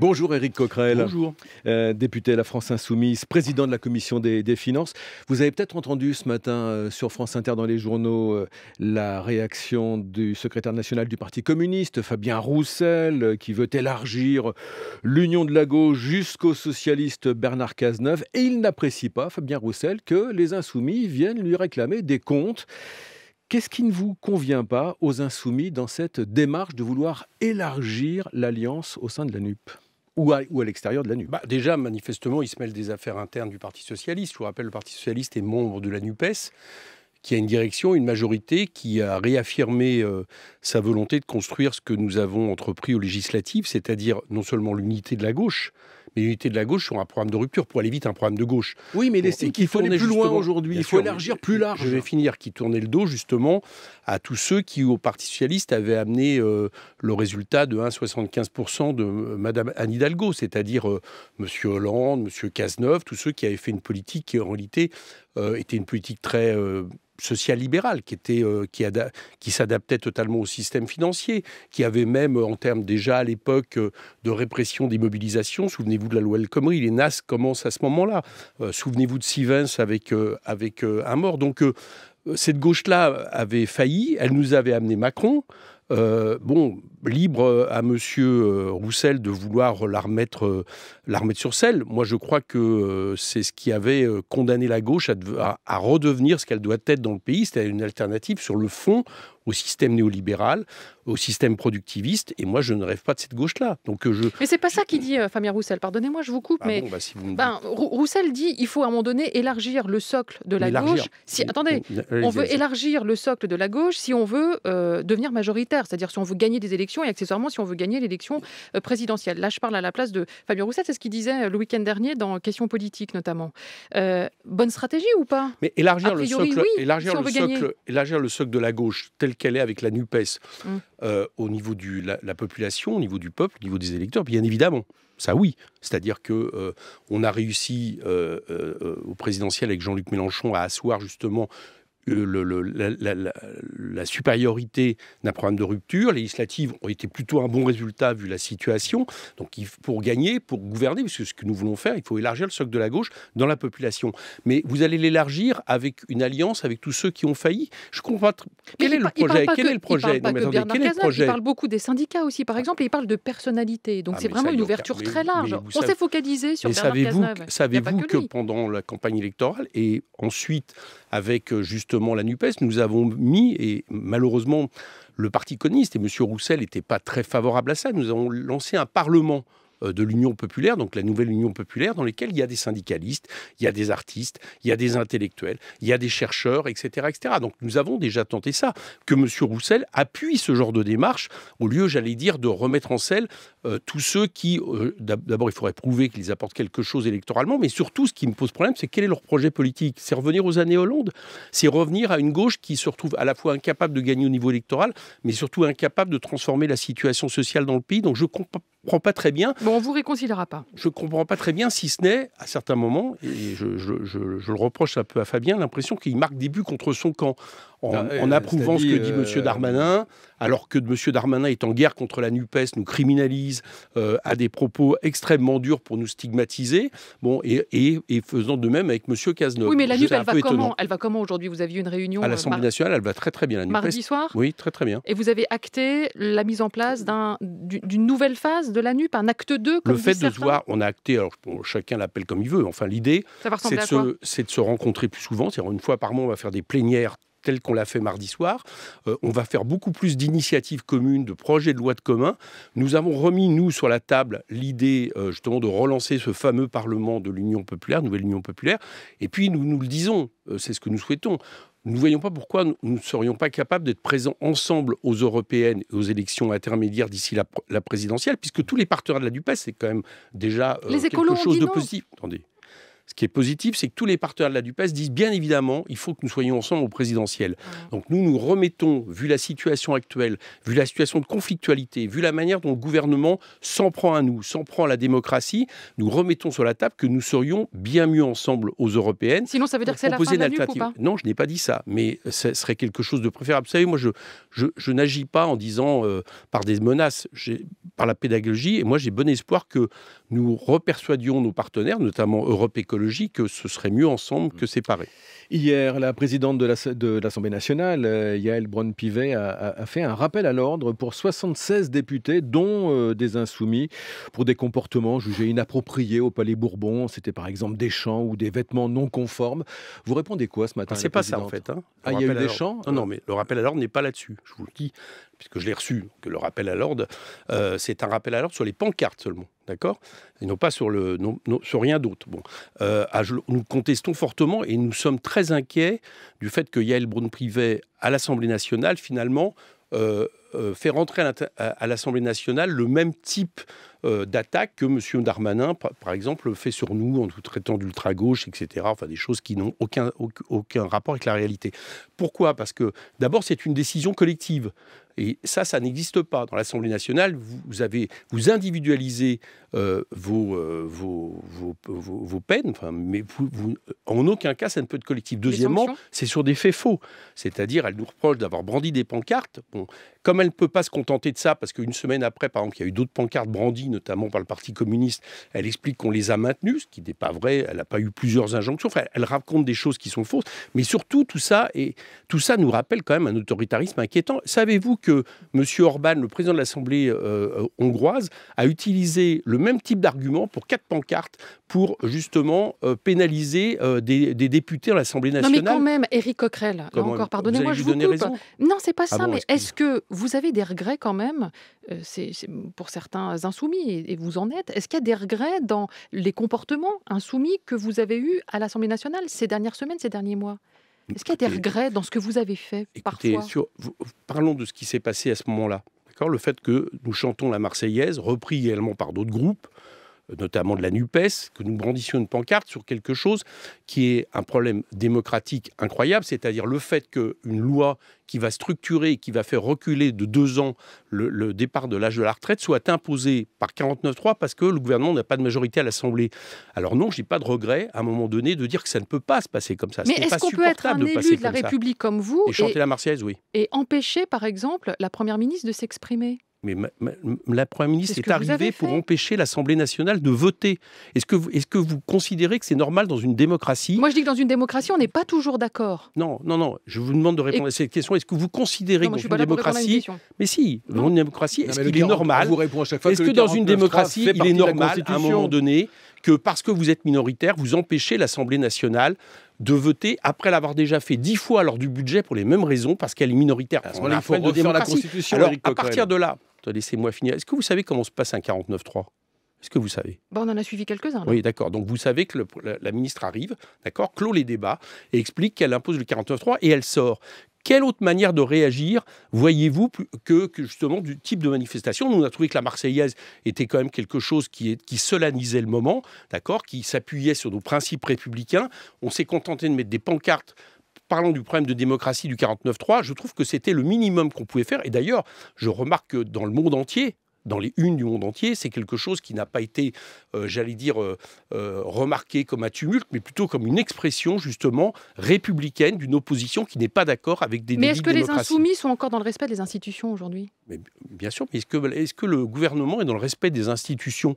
Bonjour Éric Coquerel. Bonjour. Euh, député de la France Insoumise, président de la Commission des, Finances. Vous avez peut-être entendu ce matin euh, sur France Inter dans les journaux euh, la réaction du secrétaire national du Parti communiste, Fabien Roussel, qui veut élargir l'union de la gauche jusqu'au socialiste Bernard Cazeneuve. Et il n'apprécie pas, Fabien Roussel, que les Insoumis viennent lui réclamer des comptes. Qu'est-ce qui ne vous convient pas aux insoumis dans cette démarche de vouloir élargir l'alliance au sein de la NUP ou à, l'extérieur de la Nupes. Bah, déjà, manifestement, il se mêle des affaires internes du Parti socialiste. Je vous rappelle, le Parti socialiste est membre de la NUPES qui a une direction, une majorité qui a réaffirmé euh, sa volonté de construire ce que nous avons entrepris au législatif, c'est-à-dire non seulement l'unité de la gauche, mais l'unité de la gauche sur un programme de rupture pour aller vite, un programme de gauche. Oui, mais bon, qu'il faut aller plus loin aujourd'hui, il faut élargir plus large. Je vais finir, qui tournait le dos justement à tous ceux qui, au Parti socialiste, avaient amené euh, le résultat de 1,75% de euh, Madame Anne Hidalgo, c'est-à-dire Monsieur Hollande, Monsieur Cazeneuve, tous ceux qui avaient fait une politique qui en réalité euh, était une politique très euh, social libérale qui, euh, qui, qui s'adaptait totalement au système financier, qui avait même, en termes déjà à l'époque de répression des mobilisations, souvenez-vous de la loi El Khomri, les NAS commencent à ce moment-là, souvenez-vous de Sivens avec, avec un mort. Donc cette gauche-là avait failli, elle nous avait amené Macron. Euh, bon, libre à M. Euh, Roussel de vouloir la remettre, euh, sur selle. Moi, je crois que c'est ce qui avait condamné la gauche à, à redevenir ce qu'elle doit être dans le pays, c'est-à-dire une alternative sur le fond au système néolibéral, au système productiviste. Et moi, je ne rêve pas de cette gauche-là. Donc euh, je. Mais c'est pas ça qui dit euh, Fabien Roussel. Pardonnez-moi, je vous coupe, ah mais bah, ben, Roussel dit il faut à un moment donné élargir le socle de la gauche. Si attendez, on, veut élargir le socle de la gauche si on veut euh, devenir majoritaire, c'est-à-dire si on veut gagner des élections et accessoirement si on veut gagner l'élection présidentielle. Là, je parle à la place de Fabien Roussel. C'est ce qu'il disait le week-end dernier dans question politiques notamment. bonne stratégie ou pas Mais élargir le socle, élargir le socle, de la gauche telle qu'elle est avec la Nupes. Hum. Euh, au niveau de la, population, au niveau du peuple, au niveau des électeurs, bien évidemment. Ça oui, c'est-à-dire que euh, on a réussi euh, au présidentiel avec Jean-Luc Mélenchon à asseoir justement la, la, la, supériorité d'un programme de rupture. Les législatives ont été plutôt un bon résultat vu la situation. Donc pour gagner, pour gouverner, puisque ce que nous voulons faire, il faut élargir le socle de la gauche dans la population. Mais vous allez l'élargir avec une alliance avec tous ceux qui ont failli. Je comprends. Quel, est, le projet Quel est le projet Il parle beaucoup des syndicats aussi, par ah. exemple, et il parle de personnalité. Donc ah, c'est vraiment une ouverture très large. On s'est focalisé sur Bernard savez-vous, Savez-vous que pendant la campagne électorale et ensuite avec euh, justement la NUPES, nous avons mis, et malheureusement le Parti communiste, et M. Roussel n'étaient pas très favorable à ça, nous avons lancé un Parlement euh, de l'Union populaire, donc la nouvelle Union populaire, dans lequel il y a des syndicalistes, il y a des artistes, il y a des intellectuels, il y a des chercheurs, etc. etc. Donc nous avons déjà tenté ça, que M. Roussel appuie ce genre de démarche, au lieu, j'allais dire, de remettre en selle euh, tous ceux qui, euh, d'abord, il faudrait prouver qu'ils apportent quelque chose électoralement, mais surtout, ce qui me pose problème, c'est quel est leur projet politique C'est revenir aux années Hollande, c'est revenir à une gauche qui se retrouve à la fois incapable de gagner au niveau électoral, mais surtout incapable de transformer la situation sociale dans le pays. Donc je comprends comprends pas très bien. Bon, on vous réconciliera pas. Je comprends pas très bien, si ce n'est à certains moments, et je, le reproche un peu à Fabien, l'impression qu'il marque des buts contre son camp en, ah, euh, approuvant ce que dit M. Monsieur Darmanin, alors que Monsieur Darmanin est en guerre contre la Nupes, nous criminalise euh, à des propos extrêmement durs pour nous stigmatiser. Bon, et, faisant de même avec Monsieur Cazeneuve. Oui, mais la NUP, elle, va comment Elle va comment aujourd'hui Vous aviez une réunion à euh, l'Assemblée nationale. Elle va très très bien. La Mardi soir. Oui, très très bien. Et vous avez acté la mise en place d'une nouvelle phase de la NUP, un acte 2 Le fait de se voir, on a acté. Alors, chacun l'appelle comme il veut. Enfin, l'idée, c'est de, se rencontrer plus souvent. cest une fois par mois, on va faire des plénières tel qu'on l'a fait mardi soir. Euh, on va faire beaucoup plus d'initiatives communes, de projets de loi de commun. Nous avons remis, nous, sur la table l'idée euh, justement de relancer ce fameux Parlement de l'Union populaire, nouvelle Union populaire. Et puis, nous, nous le disons, euh, c'est ce que nous souhaitons. Nous ne voyons pas pourquoi nous ne serions pas capables d'être présents ensemble aux européennes et aux élections intermédiaires d'ici la, présidentielle, puisque tous les partenaires de la DUPES, c'est quand même déjà quelque chose de positif. Attendez ce qui est positif, c'est que tous les partenaires de la DUPES disent bien évidemment, il faut que nous soyons ensemble au présidentiel. Donc nous nous remettons, vu la situation actuelle, vu la situation de conflictualité, vu la manière dont le gouvernement s'en prend à nous, s'en prend à la démocratie, nous remettons sur la table que nous serions bien mieux ensemble aux européennes. Sinon, ça veut dire que c'est la fin de ou pas Non, je n'ai pas dit ça, mais ce serait quelque chose de préférable. Vous savez, moi, je, n'agis pas en disant euh, par des menaces, par la pédagogie, et moi, j'ai bon espoir que nous repersuadions nos partenaires, notamment Europe Écologie, que ce serait mieux ensemble que mm. séparés. Hier, la présidente de l'Assemblée nationale, euh, Yael Braun-Pivet, a, fait un rappel à l'ordre pour 76 députés, dont euh, des insoumis, pour des comportements jugés inappropriés au Palais Bourbon. C'était par exemple des champs ou des vêtements non conformes. Vous répondez quoi ce matin ah, C'est pas ça en fait. Hein. Ah, il y a eu des champs Non, mais le rappel à l'ordre n'est pas là-dessus, je vous le dis, puisque je l'ai reçu, que le rappel à l'ordre, euh, c'est un rappel à l'ordre sur les pancartes seulement. D'accord Et non pas sur, le, sur rien d'autre. Bon. Euh, nous contestons fortement et nous sommes très inquiets du fait que Yael Braun-Privet, à l'Assemblée nationale, finalement, euh, euh, fait rentrer à, l'Assemblée nationale le même type d'attaque que M. Darmanin, par, exemple, fait sur nous en nous traitant d'ultra-gauche, etc. Enfin, des choses qui n'ont aucun, aucun, rapport avec la réalité. Pourquoi Parce que, d'abord, c'est une décision collective. Et ça, ça n'existe pas. Dans l'Assemblée nationale, vous, avez, vous individualisez euh, euh, vos, vos, peines, mais en aucun cas, ça ne peut être collectif. Deuxièmement, c'est sur des faits faux. C'est-à-dire, elle nous reproche d'avoir brandi des pancartes. Comme elle ne peut pas se contenter de ça, parce qu'une semaine après, par exemple, il y a eu d'autres pancartes brandies, notamment par le Parti communiste, elle explique qu'on les a maintenues, ce qui n'est pas vrai, elle n'a pas eu plusieurs injonctions, enfin, elle raconte des choses qui sont fausses, mais surtout tout ça, et tout ça nous rappelle quand même un autoritarisme inquiétant. Savez-vous que M. Orban, le président de l'Assemblée euh, euh, hongroise, a utilisé le même type d'argument pour quatre pancartes pour justement euh, pénaliser des, députés à l'Assemblée nationale. Non mais quand même, Éric Coquerel, encore, pardonnez-moi, je vous coupe. Non, c'est pas ah ça, mais est-ce que vous avez des regrets quand même, euh, c'est pour certains insoumis, et, vous en êtes. Est-ce qu'il y a des regrets dans les comportements insoumis que vous avez eus à l'Assemblée nationale ces dernières semaines, ces derniers mois Est-ce qu'il y a des regrets dans ce que vous avez fait parfois Parlons de ce qui s'est passé à ce moment-là. Le fait que nous chantons la Marseillaise, repris également par d'autres groupes, notamment de la NUPES, que nous brandissions une pancarte sur quelque chose qui est un problème démocratique incroyable, c'est-à-dire le fait qu'une loi qui va structurer, qui va faire reculer de deux ans le, départ de l'âge de la retraite, soit imposée par 49-3 parce que le gouvernement n'a pas de majorité à l'Assemblée. Alors non, j'ai pas de regret à un moment donné de dire que ça ne peut pas se passer comme ça. Mais est-ce qu'on peut être un élu de, la République comme vous et chanter la Marseillaise, oui, et empêcher par exemple la première ministre de s'exprimer mais la Première ministre est, arrivée pour empêcher l'Assemblée nationale de voter. Est-ce que, vous, est que vous considérez que c'est normal dans une démocratie Moi, je dis que dans une démocratie, on n'est pas toujours d'accord. Non, non, non. Je vous demande de répondre à cette question. Est-ce que vous considérez que une démocratie... Mais si, dans une démocratie, est-ce qu'il est normal Est-ce que dans une démocratie, il est normal, à un moment donné, que parce que vous êtes minoritaire, vous empêchez l'Assemblée nationale de voter après l'avoir déjà fait dix fois lors du budget pour les mêmes raisons, parce qu'elle est minoritaire. la Constitution. Alors, à partir de là, Laissez-moi finir. Est-ce que vous savez comment se passe un 49-3 Est-ce que vous savez bah, On en a suivi quelques-uns. Oui, d'accord. Donc vous savez que la, ministre arrive, d'accord, clôt les débats et explique qu'elle impose le 49-3 et elle sort. Quelle autre manière de réagir voyez-vous que, justement du type de manifestation Nous, on a trouvé que la Marseillaise était quand même quelque chose qui, est, qui solanisait le moment, d'accord, qui s'appuyait sur nos principes républicains. On s'est contenté de mettre des pancartes parlant du problème de démocratie du 49-3, je trouve que c'était le minimum qu'on pouvait faire. Et d'ailleurs, je remarque que dans le monde entier, dans les unes du monde entier, c'est quelque chose qui n'a pas été, euh, j'allais dire, euh, euh, remarqué comme un tumulte, mais plutôt comme une expression justement républicaine d'une opposition qui n'est pas d'accord avec des. Mais est-ce que les insoumis sont encore dans le respect des institutions aujourd'hui bien sûr. Mais est-ce que, le gouvernement est dans le respect des institutions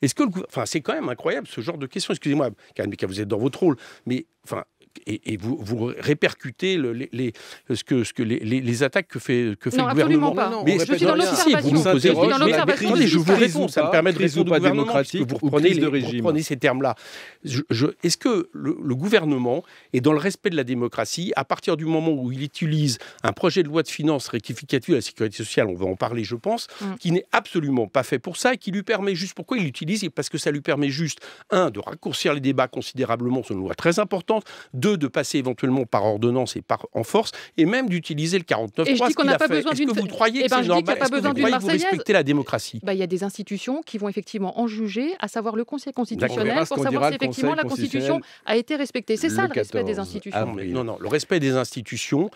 est-ce que le, enfin, c'est quand même incroyable ce genre de question. Excusez-moi, car vous êtes dans votre rôle, mais enfin, et, vous, répercutez les, ce que, ce que les, attaques que fait, que fait le gouvernement. Pas. mais je suis dans l'observation. vous je vous réponds, ça me permet de résoudre pas démocratique. Vous reprenez, Vous reprenez ces termes-là. Est-ce que le, gouvernement est dans le respect de la démocratie à partir du moment où il utilise un projet de loi de finances rectificative à la sécurité sociale, on va en parler, je pense, mm. qui n'est absolument pas fait pour ça et qui lui permet juste. Pourquoi il l'utilise Parce que ça lui permet juste, un, de raccourcir les débats considérablement sur une loi très importante, deux, de passer éventuellement par ordonnance et par en force, et même d'utiliser le 49 et je dis qu'on n'a pas besoin d'une. Vous croyez eh ben, pas besoin la démocratie bah, Il y a des institutions qui vont effectivement en juger, à savoir le Conseil constitutionnel, pour savoir si effectivement la Constitution a été respectée. C'est ça le respect des institutions. Non, non, le respect des institutions.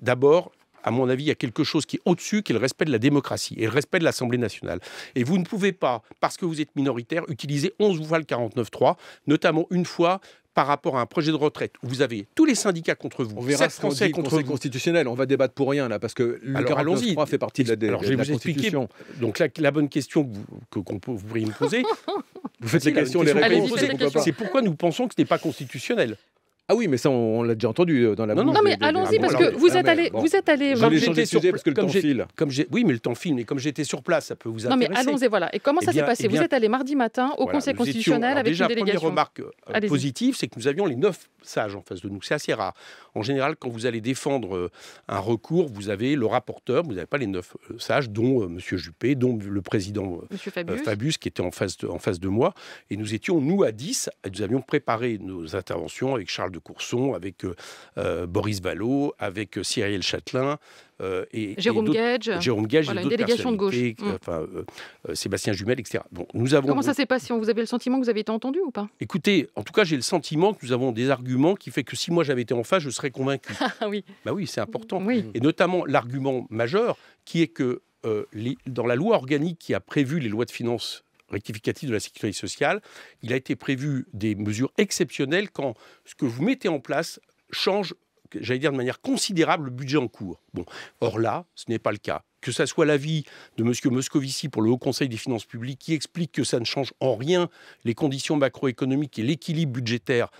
D'abord, à mon avis, il y a quelque chose qui est au-dessus, qui est le respect de la démocratie et le respect de l'Assemblée nationale. Et vous ne pouvez pas, parce que vous êtes minoritaire, utiliser 11 voiles 49.3, notamment une fois par rapport à un projet de retraite où vous avez tous les syndicats contre vous, on verra ce contre conseil constitutionnel, on va débattre pour rien là parce que le 49.3 fait partie de la, de, alors, je vais vous Expliquer, donc la, bonne question que, vous pourriez me poser, vous faites les questions, les réponses, c'est pourquoi nous pensons que ce n'est pas constitutionnel. Ah oui, mais ça, on, l'a déjà entendu euh, dans la. Non, non, mais allons-y parce que vous ah, êtes allé, vous êtes allé. Je j'étais parce que le temps file. Comme oui, mais le temps file. Et comme j'étais sur place, ça peut vous intéresser. Non, mais allons-y, voilà. Et comment eh ça s'est passé eh Vous êtes allé mardi matin au Conseil constitutionnel avec une délégation. Déjà, première remarque euh, positive, c'est que nous avions les neuf sages en face de nous. C'est assez rare. En général, quand vous allez défendre euh, un recours, vous avez le rapporteur, vous n'avez pas les neuf sages, dont Monsieur Juppé, dont le président Fabius. Fabius. qui était en face de, en face de moi. Et nous étions nous à 10, nous avions préparé nos interventions avec Charles de Courson, avec euh, euh, Boris Vallaud, avec euh, Cyril Châtelain. et, Jérôme Gage, Jérôme Gage délégation de gauche. Mmh. Sébastien Jumel, etc. Bon, nous avons Comment ça s'est passé Vous avez le sentiment que vous avez été entendu ou pas Écoutez, en tout cas, j'ai le sentiment que nous avons des arguments qui fait que si moi j'avais été en face, je serais convaincu. Ah oui. Bah oui, c'est important. Oui. Et notamment l'argument majeur qui est que dans la loi organique qui a prévu les lois de finances rectificatif de la sécurité sociale, il a été prévu des mesures exceptionnelles quand ce que vous mettez en place change, j'allais dire de manière considérable, le budget en cours. Bon, or là, ce n'est pas le cas. Que ce soit l'avis de M. Moscovici pour le Haut Conseil des finances publiques qui explique que ça ne change en rien les conditions macroéconomiques et l'équilibre budgétaire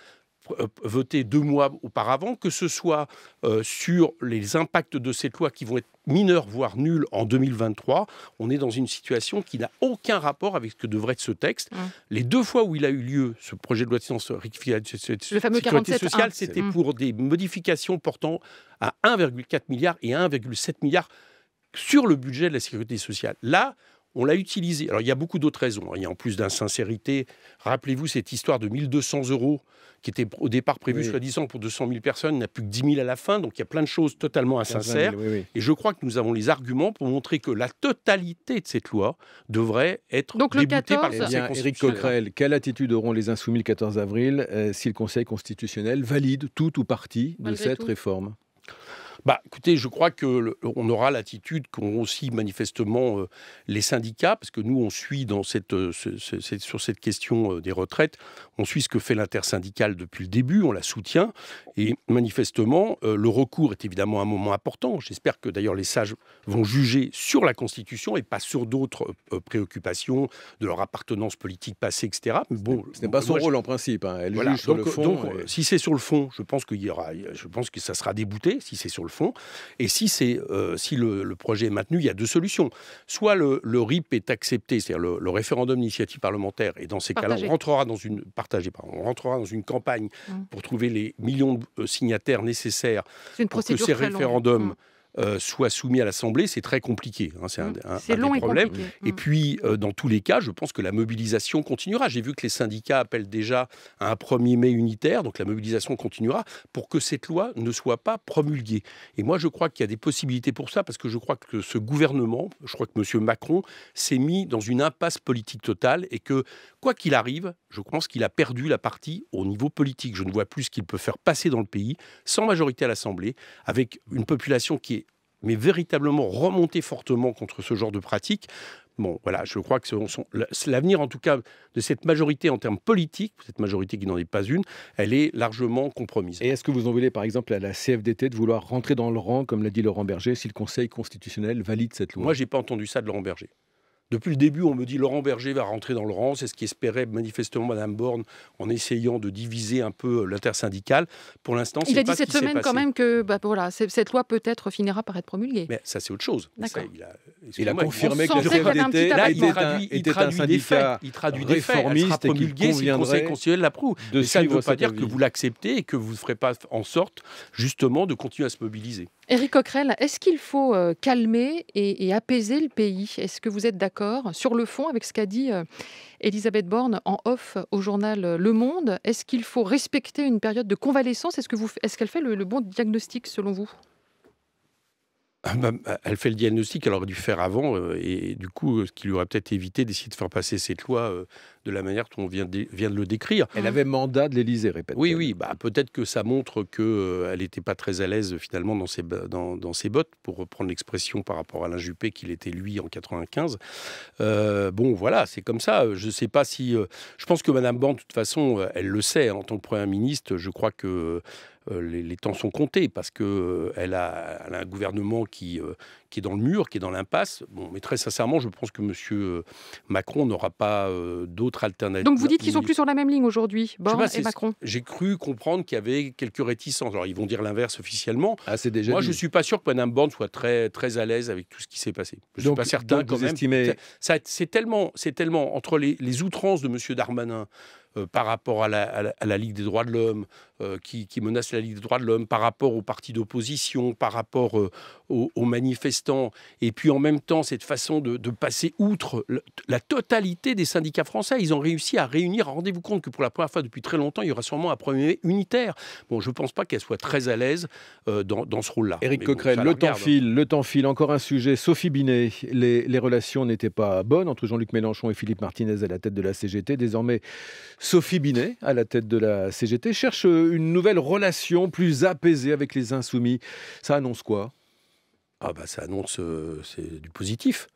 euh, voté deux mois auparavant, que ce soit euh, sur les impacts de cette loi qui vont être mineurs, voire nuls en 2023, on est dans une situation qui n'a aucun rapport avec ce que devrait être ce texte. Hum. Les deux fois où il a eu lieu, ce projet de loi de science le sécurité sociale, c'était hum. pour des modifications portant à 1,4 milliard et 1,7 milliard sur le budget de la sécurité sociale. Là, on l'a utilisé. Alors il y a beaucoup d'autres raisons. Hein. Il y a en plus d'insincérité. Rappelez-vous cette histoire de 1200 euros qui était au départ prévu soi-disant, pour 200 000 personnes, n'a plus que 10 000 à la fin. Donc il y a plein de choses totalement insincères. Et je crois que nous avons les arguments pour montrer que la totalité de cette loi devrait être déboutée par le eh Conseil constitutionnel. Coquerel, quelle attitude auront les insoumis le 14 avril euh, si le Conseil constitutionnel valide tout ou partie de cette réforme bah, Écoutez, je crois qu'on aura l'attitude qu'ont aussi manifestement euh, les syndicats, parce que nous, on suit dans cette, euh, sur cette question euh, des retraites, on suit ce que fait l'intersyndicale depuis le début, on la soutient, et manifestement, le recours est évidemment un moment important. J'espère que d'ailleurs les sages vont juger sur la Constitution et pas sur d'autres préoccupations de leur appartenance politique passée, etc. Mais bon, ce n'est pas son rôle en principe. Hein. Elle juge sur le fond. si c'est sur le fond, je pense qu'il y aura, je pense que ça sera débouté. Si c'est sur le fond. Et si, euh, si le, projet est maintenu, il y a deux solutions. Soit le, RIP est accepté, c'est-à-dire le, référendum d'initiative parlementaire, et dans ces cas-là, on rentrera dans une on dans une campagne mmh. pour trouver les millions de euh, signataires nécessaires pour que ces référendums. Mmh. Euh, soit soumis à l'Assemblée, c'est très compliqué. Hein, c'est un, mmh. long problème mmh. Et, puis, euh, dans tous les cas, je pense que la mobilisation continuera. J'ai vu que les syndicats appellent déjà à un 1er mai unitaire, donc la mobilisation continuera pour que cette loi ne soit pas promulguée. Et moi, je crois qu'il y a des possibilités pour ça, parce que je crois que ce gouvernement, je crois que M. Macron s'est mis dans une impasse politique totale et que, quoi qu'il arrive, je pense qu'il a perdu la partie au niveau politique. Je ne vois plus ce qu'il peut faire passer dans le pays sans majorité à l'Assemblée, avec une population qui est mais véritablement remonter fortement contre ce genre de pratique, bon, voilà, je crois que l'avenir, en tout cas, de cette majorité en termes politiques, cette majorité qui n'en est pas une, elle est largement compromise. Et est-ce que vous en voulez, par exemple, à la CFDT de vouloir rentrer dans le rang, comme l'a dit Laurent Berger, si le Conseil constitutionnel valide cette loi Moi, j'ai pas entendu ça de Laurent Berger. Depuis le début, on me dit Laurent Berger va rentrer dans le rang. C'est ce qu'espérait manifestement Madame Borne en essayant de diviser un peu euh, l'intersyndicale. Pour l'instant, il a dit cette semaine quand même que bah, voilà, cette loi peut-être finira par être promulguée. Mais ça, c'est autre chose. il, a, confirmé que la CFDT était, traduit, traduit des faits. Il traduit des faits. Elle sera promulguée si le Conseil constitutionnel l'approuve. Mais ça ne veut pas dire que vous l'acceptez et que vous ne ferez pas en sorte justement de continuer à se mobiliser. Éric Coquerel, est-ce qu'il faut euh, calmer et, apaiser le pays Est-ce que vous êtes d'accord sur le fond avec ce qu'a dit euh, Elisabeth Borne en off au journal euh, Le Monde Est-ce qu'il faut respecter une période de convalescence Est-ce qu'elle fait le bon diagnostic selon vous ah, bah, bah, elle fait le diagnostic, qu'elle aurait dû faire avant, euh, et du coup, euh, ce qui lui aurait peut-être évité d'essayer de faire passer cette loi euh, de la manière dont on vient de, vient de le décrire. Elle avait mandat de l'Élysée, répète. Oui, oui, bah, peut-être que ça montre qu'elle n'était pas très à l'aise finalement dans ses, dans, dans ses bottes, pour reprendre l'expression par rapport à Alain Juppé qu'il était lui en 95. bon, voilà, c'est comme ça. Je ne sais pas si. je pense que Madame ban de toute façon, elle le sait, hein, en tant que Premier ministre, je crois que euh, les, temps sont comptés parce que euh, elle a, un gouvernement euh, qui, est dans le mur, qui est dans l'impasse. Bon, mais très sincèrement, je pense que M. Macron n'aura pas d'autres alternatives. Donc vous dites qu'ils sont plus sur la même ligne aujourd'hui, Borne et Macron. J'ai cru comprendre qu'il y avait quelques réticences. Alors ils vont dire l'inverse officiellement. Ah, Moi, je suis pas sûr que Mme Borne soit très très à l'aise avec tout ce qui s'est passé. Je ne suis pas certain quand c'est tellement, c'est tellement entre les, outrances de M. Darmanin. par rapport à la, Ligue des droits de l'homme, euh, qui, qui, la Ligue des droits de l'homme, par rapport aux partis d'opposition, par rapport euh, aux, manifestants, et puis en même temps cette façon de, passer outre la, totalité des syndicats français. Ils ont réussi à réunir, rendez-vous compte que pour la première fois depuis très longtemps, il y aura sûrement un premier unitaire. Bon, je ne pense pas qu'elle soit très à l'aise euh, dans, ce rôle-là. Éric Coquerel, le temps file, le temps file. Encore un sujet, Sophie Binet, les, les relations n'étaient pas bonnes entre Jean-Luc Mélenchon et Philippe Martinez à la tête de la CGT. Désormais, Sophie Binet, à la tête de la CGT, cherche une une nouvelle relation plus apaisée avec les insoumis. Ça annonce quoi Ah bah ça annonce euh, du positif.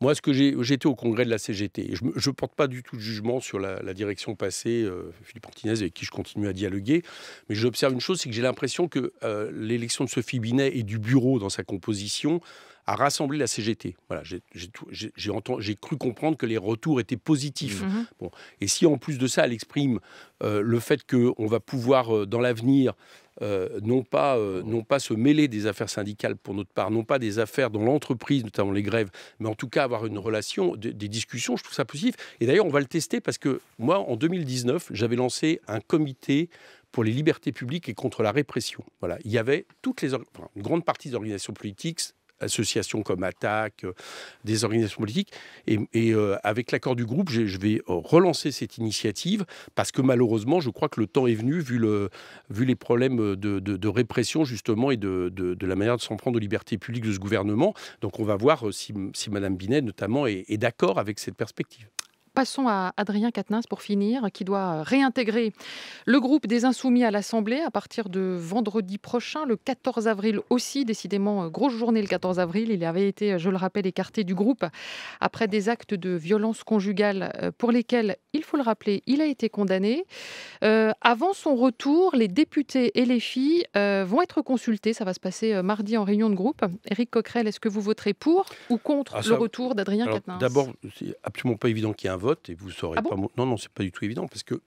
Moi, ce que j'ai, j'étais au congrès de la CGT. Je ne porte pas du tout de jugement sur la, direction passée, euh, Philippe Martinez, avec qui je continue à dialoguer. Mais j'observe une chose, c'est que j'ai l'impression que euh, l'élection de Sophie Binet et du bureau dans sa composition à rassembler la CGT. Voilà, j'ai cru comprendre que les retours étaient positifs. Mhm. Bon. Et si en plus de ça, elle exprime euh, le fait qu'on va pouvoir, euh, dans l'avenir, euh, non, pas, non pas se mêler des affaires syndicales pour notre part, non pas des affaires dans l'entreprise, notamment les grèves, mais en tout cas avoir une relation, des discussions, je trouve ça positif. Et d'ailleurs, on va le tester parce que moi, en 2019, j'avais lancé un comité pour les libertés publiques et contre la répression. Voilà, il y avait toutes les, une grande partie des organisations politiques, associations comme Attaque, euh, des organisations politiques. Et, euh, avec l'accord du groupe, je vais euh, relancer cette initiative parce que malheureusement, je crois que le temps est venu, vu, les problèmes de, répression justement et de, la manière de s'en prendre aux libertés publiques de ce gouvernement. Donc on va voir si, Mme Binet notamment est d'accord avec cette perspective. Passons à Adrien Quatennens pour finir, qui doit euh, réintégrer le groupe des Insoumis à l'Assemblée à partir de vendredi prochain, le 14 avril aussi. Décidément, euh, grosse journée le 14 avril. Il avait été, euh, je le rappelle, écarté du groupe après des actes de violence conjugale pour lesquels, il faut le rappeler, il a été condamné. avant son retour, les députés et les filles vont être consultés. Ça va se passer mardi en réunion de groupe. Éric Coquerel, est-ce que vous voterez pour ou contre ah, le retour d'Adrien Quatennens D'abord, c'est absolument pas évident qu'il y ait un vote et vous saurez ah pas. non, non, c'est pas du tout évident parce que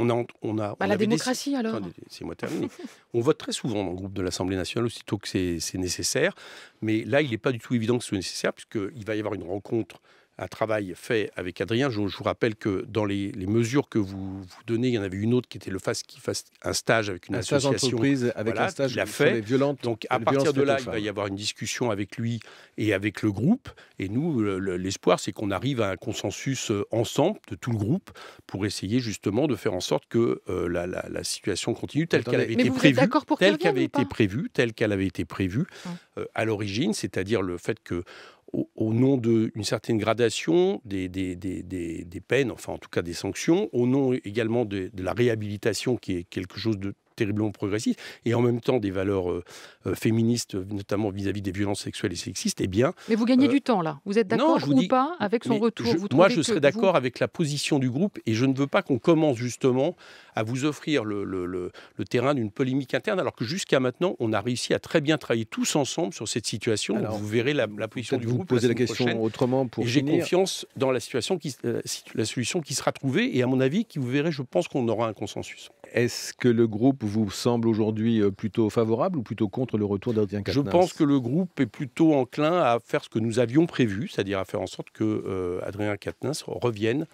on a, on a bah, la démocratie alors. C'est moi terminé. on vote très souvent dans le groupe de l'Assemblée nationale aussitôt que c'est nécessaire, mais là il n'est pas du tout évident que ce soit nécessaire il va y avoir une rencontre un travail fait avec Adrien. Je, vous rappelle que dans les, mesures que vous, vous, donnez, il y en avait une autre qui était le fait qui fasse un stage avec une association. Stage entreprise avec un stage a fait. violente. Donc à partir de là, il va y avoir une discussion avec lui et avec le groupe. Et nous, l'espoir, c'est qu'on arrive à un consensus euh, ensemble de tout le groupe pour essayer justement de faire en sorte que euh, la, la, situation continue telle qu'elle avait, été prévue, telle qu'elle avait été prévue, telle qu'elle avait été prévue à l'origine, c'est-à-dire le fait que au, nom d'une certaine gradation des, des, peines, enfin en tout cas des sanctions, au nom également de la réhabilitation qui est quelque chose de terriblement progressistes, et en même temps des valeurs euh, euh, féministes, notamment vis-à-vis des violences sexuelles et sexistes, et eh bien... Mais vous gagnez euh, du temps, là. Vous êtes d'accord ou pas avec son retour Moi, je serais d'accord avec la position du groupe, et je ne veux pas qu'on commence justement à vous offrir le, terrain d'une polémique interne, alors que jusqu'à maintenant, on a réussi à très bien travailler tous ensemble sur cette situation. vous verrez la, position du groupe. Vous posez la, question autrement pour J'ai confiance dans la, situation qui, la solution qui sera trouvée, et à mon avis, qui vous verrez, je pense qu'on aura un consensus. Est-ce que le groupe vous semble aujourd'hui euh, plutôt favorable ou plutôt contre le retour d'Adrien Quatennens Je pense que le groupe est plutôt enclin à faire ce que nous avions prévu, c'est-à-dire à faire en sorte que euh, Adrien Quatennens revienne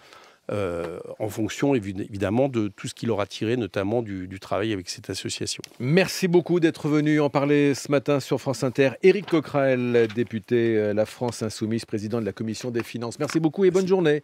euh, en fonction évidemment de tout ce qu'il aura tiré, notamment du, travail avec cette association. Merci beaucoup d'être venu en parler ce matin sur France Inter. Éric Coquerel, député La France Insoumise, président de la Commission des Finances. Merci beaucoup et bonne journée.